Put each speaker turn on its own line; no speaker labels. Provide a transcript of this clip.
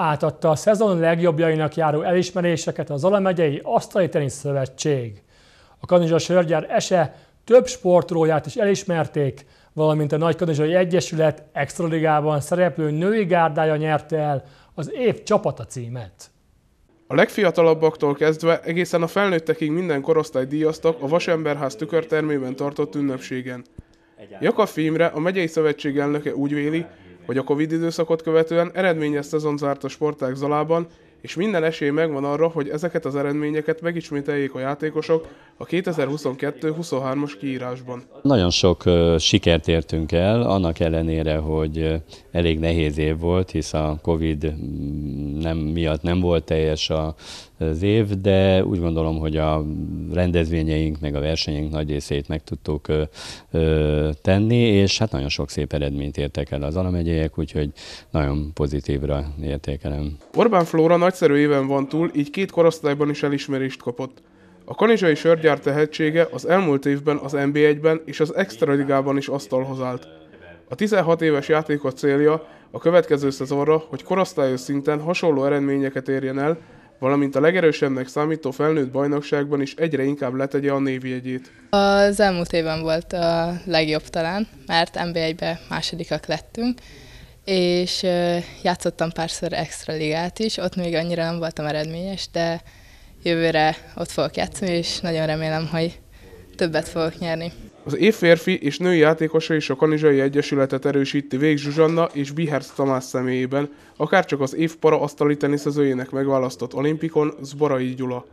átadta a szezon legjobbjainak járó elismeréseket az Olemegyei Asztali Tenisz Szövetség. A Kanizsa Sörgyár ese több sportróját is elismerték, valamint a Kanizsai Egyesület Extraligában szereplő női gárdája nyerte el az év csapata címet.
A legfiatalabbaktól kezdve egészen a felnőttekig minden korosztály díjaztak a Vasemberház tükörtermében tartott ünnepségen. Jakab Fímre, a megyei szövetség elnöke úgy véli, hogy a Covid időszakot követően eredményezte azon zárt a sportág Zalában, és minden esély megvan arra, hogy ezeket az eredményeket megismételjék a játékosok a 2022 23 os kiírásban.
Nagyon sok sikert értünk el, annak ellenére, hogy elég nehéz év volt, hisz a Covid mm, nem miatt nem volt teljes a, az év, de úgy gondolom, hogy a rendezvényeink meg a versenyeink nagy részét meg tudtuk ö, ö, tenni, és hát nagyon sok szép eredményt értek el az alamegyeiek, úgyhogy nagyon pozitívra értékelem.
Orbán Flóra nagyszerű éven van túl, így két korosztályban is elismerést kapott. A kanizsai sörgyár tehetsége az elmúlt évben az NB1-ben és az Extraligában is asztalhoz állt. A 16 éves játékot célja, a következő szezonra, hogy korosztályos szinten hasonló eredményeket érjen el, valamint a legerősebbnek számító felnőtt bajnokságban is egyre inkább letegye a névjegyét.
Az elmúlt évben volt a legjobb talán, mert nb be másodikak lettünk, és játszottam párszor extra ligát is, ott még annyira nem voltam eredményes, de jövőre ott fogok játszani, és nagyon remélem, hogy többet fogok nyerni.
Az év férfi és női játékosai a Kanizsai Egyesületet erősíti Vég Zsuzsanna és Biherc Tamás személyében, akárcsak az év para asztali teniszezőjének megválasztott olimpikon Zborai Gyula.